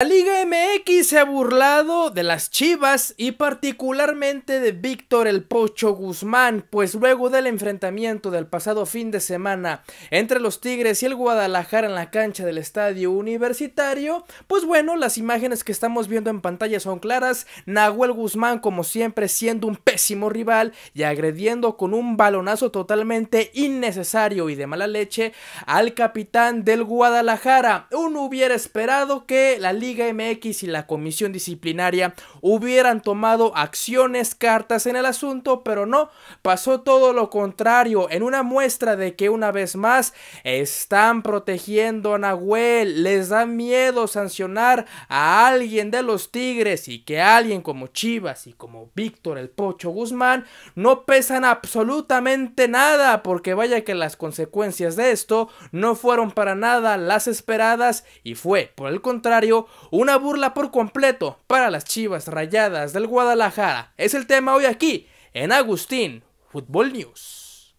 La Liga MX se ha burlado de las Chivas y particularmente de Víctor el Pocho Guzmán, pues luego del enfrentamiento del pasado fin de semana entre los Tigres y el Guadalajara en la cancha del estadio universitario, pues bueno, las imágenes que estamos viendo en pantalla son claras, Nahuel Guzmán como siempre siendo un pésimo rival y agrediendo con un balonazo totalmente innecesario y de mala leche al capitán del Guadalajara, uno hubiera esperado que la Liga Liga MX y la comisión disciplinaria hubieran tomado acciones, cartas en el asunto, pero no, pasó todo lo contrario, en una muestra de que una vez más están protegiendo a Nahuel, les da miedo sancionar a alguien de los Tigres y que alguien como Chivas y como Víctor el Pocho Guzmán no pesan absolutamente nada, porque vaya que las consecuencias de esto no fueron para nada las esperadas y fue, por el contrario, una burla por completo para las Chivas Rayadas del Guadalajara. Es el tema hoy aquí en Agustín Fútbol News.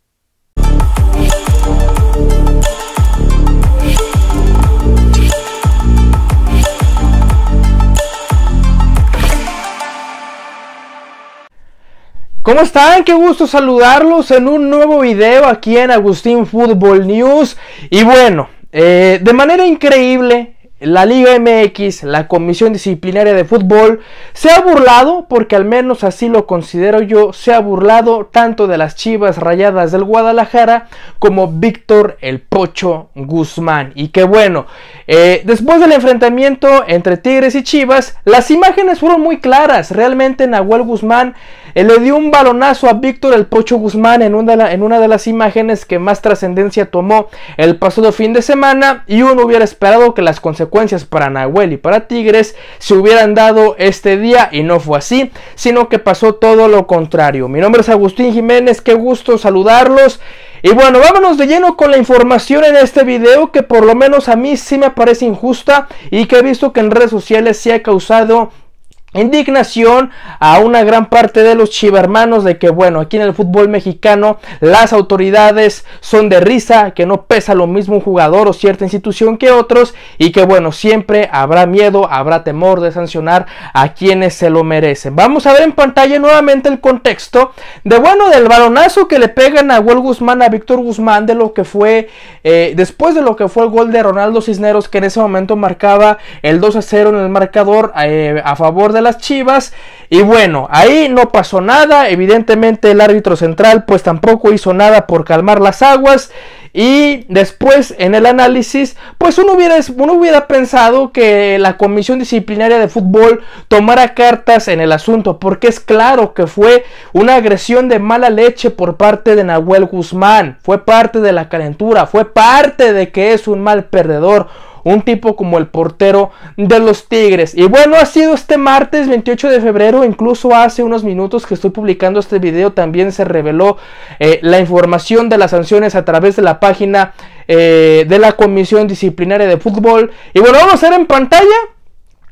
¿Cómo están? Qué gusto saludarlos en un nuevo video aquí en Agustín Fútbol News. Y bueno, eh, de manera increíble, la Liga MX, la Comisión Disciplinaria de Fútbol, se ha burlado, porque al menos así lo considero yo, se ha burlado tanto de las Chivas Rayadas del Guadalajara como Víctor el Pocho Guzmán. Y que bueno, eh, después del enfrentamiento entre Tigres y Chivas, las imágenes fueron muy claras. Realmente Nahuel Guzmán él eh, le dio un balonazo a Víctor El Pocho Guzmán en una, de en una de las imágenes que más trascendencia tomó el pasado fin de semana y uno hubiera esperado que las consecuencias para Nahuel y para Tigres se hubieran dado este día y no fue así, sino que pasó todo lo contrario. Mi nombre es Agustín Jiménez, qué gusto saludarlos. Y bueno, vámonos de lleno con la información en este video que por lo menos a mí sí me parece injusta y que he visto que en redes sociales sí ha causado indignación a una gran parte de los chivermanos de que bueno aquí en el fútbol mexicano las autoridades son de risa que no pesa lo mismo un jugador o cierta institución que otros y que bueno siempre habrá miedo habrá temor de sancionar a quienes se lo merecen vamos a ver en pantalla nuevamente el contexto de bueno del balonazo que le pegan a Will Guzmán a Víctor Guzmán de lo que fue eh, después de lo que fue el gol de Ronaldo Cisneros que en ese momento marcaba el 2 a 0 en el marcador eh, a favor de las Chivas. Y bueno, ahí no pasó nada. Evidentemente el árbitro central pues tampoco hizo nada por calmar las aguas. Y después en el análisis, pues uno hubiera, uno hubiera pensado que la Comisión Disciplinaria de Fútbol tomara cartas en el asunto, porque es claro que fue una agresión de mala leche por parte de Nahuel Guzmán, fue parte de la calentura, fue parte de que es un mal perdedor, un tipo como el portero de los Tigres. Y bueno, ha sido este martes 28 de febrero, incluso hace unos minutos que estoy publicando este video, también se reveló eh, la información de las sanciones a través de la página eh, de la Comisión Disciplinaria de Fútbol. Y bueno, vamos a ver en pantalla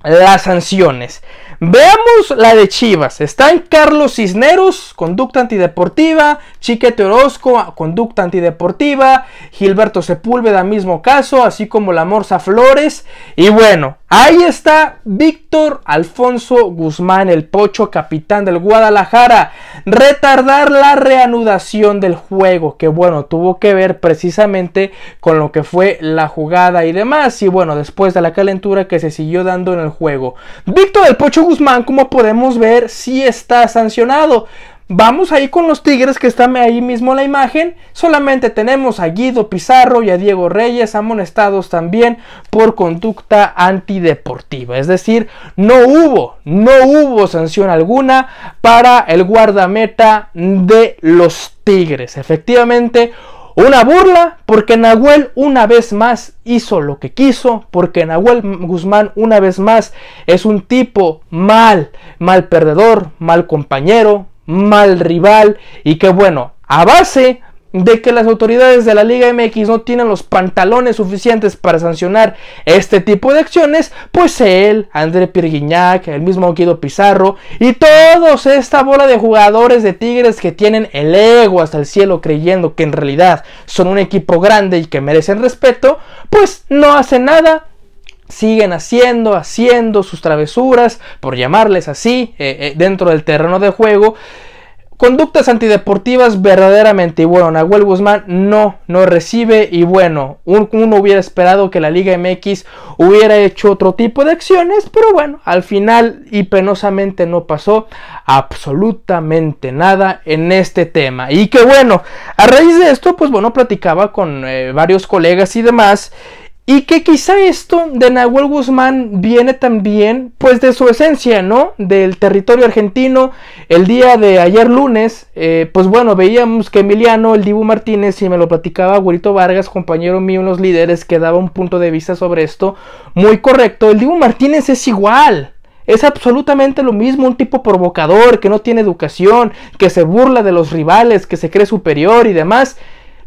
las sanciones. Veamos la de Chivas. Están Carlos Cisneros, conducta antideportiva. Chiquete Orozco, conducta antideportiva. Gilberto Sepúlveda, mismo caso. Así como la Morsa Flores. Y bueno, Ahí está Víctor Alfonso Guzmán, el pocho capitán del Guadalajara, retardar la reanudación del juego, que bueno, tuvo que ver precisamente con lo que fue la jugada y demás, y bueno, después de la calentura que se siguió dando en el juego. Víctor el pocho Guzmán, como podemos ver, sí está sancionado. Vamos ahí con los Tigres que están ahí mismo la imagen. Solamente tenemos a Guido Pizarro y a Diego Reyes amonestados también por conducta antideportiva. Es decir, no hubo, no hubo sanción alguna para el guardameta de los Tigres. Efectivamente, una burla porque Nahuel una vez más hizo lo que quiso, porque Nahuel Guzmán una vez más es un tipo mal, mal perdedor, mal compañero, mal rival y que bueno, a base de que las autoridades de la Liga MX no tienen los pantalones suficientes para sancionar este tipo de acciones, pues él, André Pirguignac, el mismo Guido Pizarro y todos esta bola de jugadores de Tigres que tienen el ego hasta el cielo creyendo que en realidad son un equipo grande y que merecen respeto, pues no hacen nada siguen haciendo, haciendo sus travesuras, por llamarles así, eh, eh, dentro del terreno de juego. Conductas antideportivas verdaderamente. Y bueno, Nahuel Guzmán no, no recibe. Y bueno, uno hubiera esperado que la Liga MX hubiera hecho otro tipo de acciones. Pero bueno, al final y penosamente no pasó absolutamente nada en este tema. Y que bueno, a raíz de esto, pues bueno, platicaba con eh, varios colegas y demás. Y que quizá esto de Nahuel Guzmán viene también pues de su esencia, ¿no? Del territorio argentino. El día de ayer lunes, eh, pues bueno, veíamos que Emiliano, el Dibu Martínez, y me lo platicaba abuelito Vargas, compañero mío, unos líderes, que daba un punto de vista sobre esto muy correcto. El Dibu Martínez es igual. Es absolutamente lo mismo, un tipo provocador, que no tiene educación, que se burla de los rivales, que se cree superior y demás.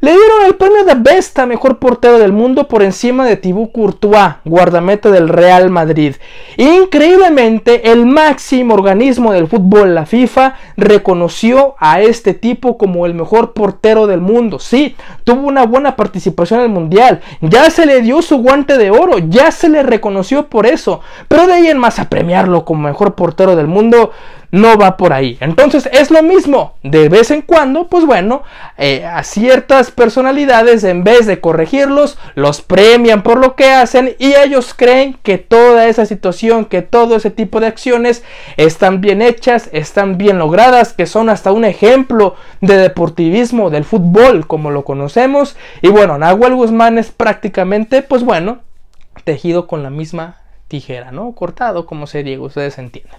Le dieron el premio de besta, mejor portero del mundo por encima de Thibaut Courtois, guardameta del Real Madrid. Increíblemente, el máximo organismo del fútbol, la FIFA, reconoció a este tipo como el mejor portero del mundo. Sí, tuvo una buena participación en el Mundial, ya se le dio su guante de oro, ya se le reconoció por eso, pero de ahí en más a premiarlo como mejor portero del mundo, no va por ahí. Entonces es lo mismo, de vez en cuando, pues bueno, eh, a ciertas personalidades en vez de corregirlos, los premian por lo que hacen y ellos creen que toda esa situación, que todo ese tipo de acciones están bien hechas, están bien logradas, que son hasta un ejemplo de deportivismo, del fútbol como lo conocemos. Y bueno, Nahuel Guzmán es prácticamente, pues bueno, tejido con la misma tijera, ¿no? Cortado, como se diga, ustedes entienden.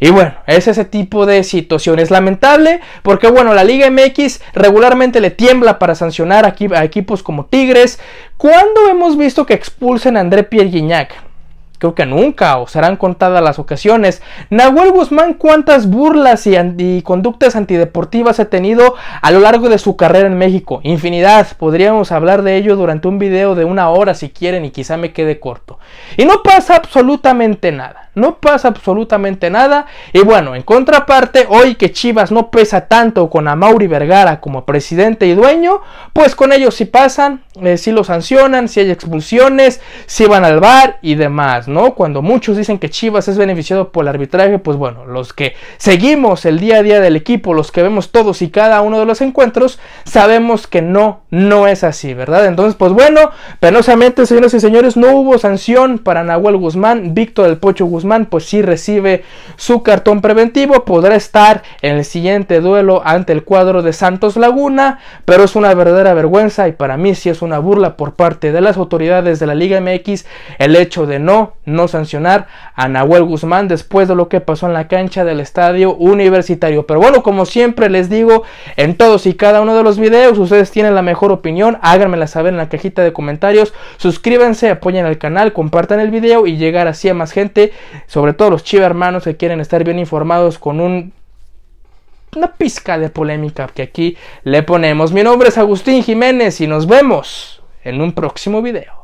Y bueno, es ese tipo de situaciones. Lamentable, porque bueno, la Liga MX regularmente le tiembla para sancionar a equipos como Tigres. ¿Cuándo hemos visto que expulsen a André Pierre Guignac? creo que nunca o serán contadas las ocasiones. Nahuel Guzmán, cuántas burlas y, conductas antideportivas ha tenido a lo largo de su carrera en México. Infinidad, podríamos hablar de ello durante un video de una hora si quieren y quizá me quede corto. Y no pasa absolutamente nada, no pasa absolutamente nada. Y bueno, en contraparte, hoy que Chivas no pesa tanto con Amauri Vergara como presidente y dueño, pues con ellos si sí pasan, si eh, sí lo sancionan, si hay expulsiones, si van al bar y demás. Cuando muchos dicen que Chivas es beneficiado por el arbitraje, pues bueno, los que seguimos el día a día del equipo, los que vemos todos y cada uno de los encuentros, sabemos que no, no es así, ¿verdad? Entonces, pues bueno, penosamente, señoras y señores, no hubo sanción para Nahuel Guzmán, Víctor del Pocho Guzmán, pues sí recibe su cartón preventivo, podrá estar en el siguiente duelo ante el cuadro de Santos Laguna, pero es una verdadera vergüenza y para mí sí es una burla por parte de las autoridades de la Liga MX el hecho de no no sancionar a Nahuel Guzmán después de lo que pasó en la cancha del estadio universitario. Pero bueno, como siempre les digo, en todos y cada uno de los videos, ustedes tienen la mejor opinión, háganmela saber en la cajita de comentarios, suscríbanse, apoyen al canal, compartan el video y llegar así a más gente, sobre todo los Chiva hermanos que quieren estar bien informados con un una pizca de polémica que aquí le ponemos. Mi nombre es Agustín Jiménez y nos vemos en un próximo video.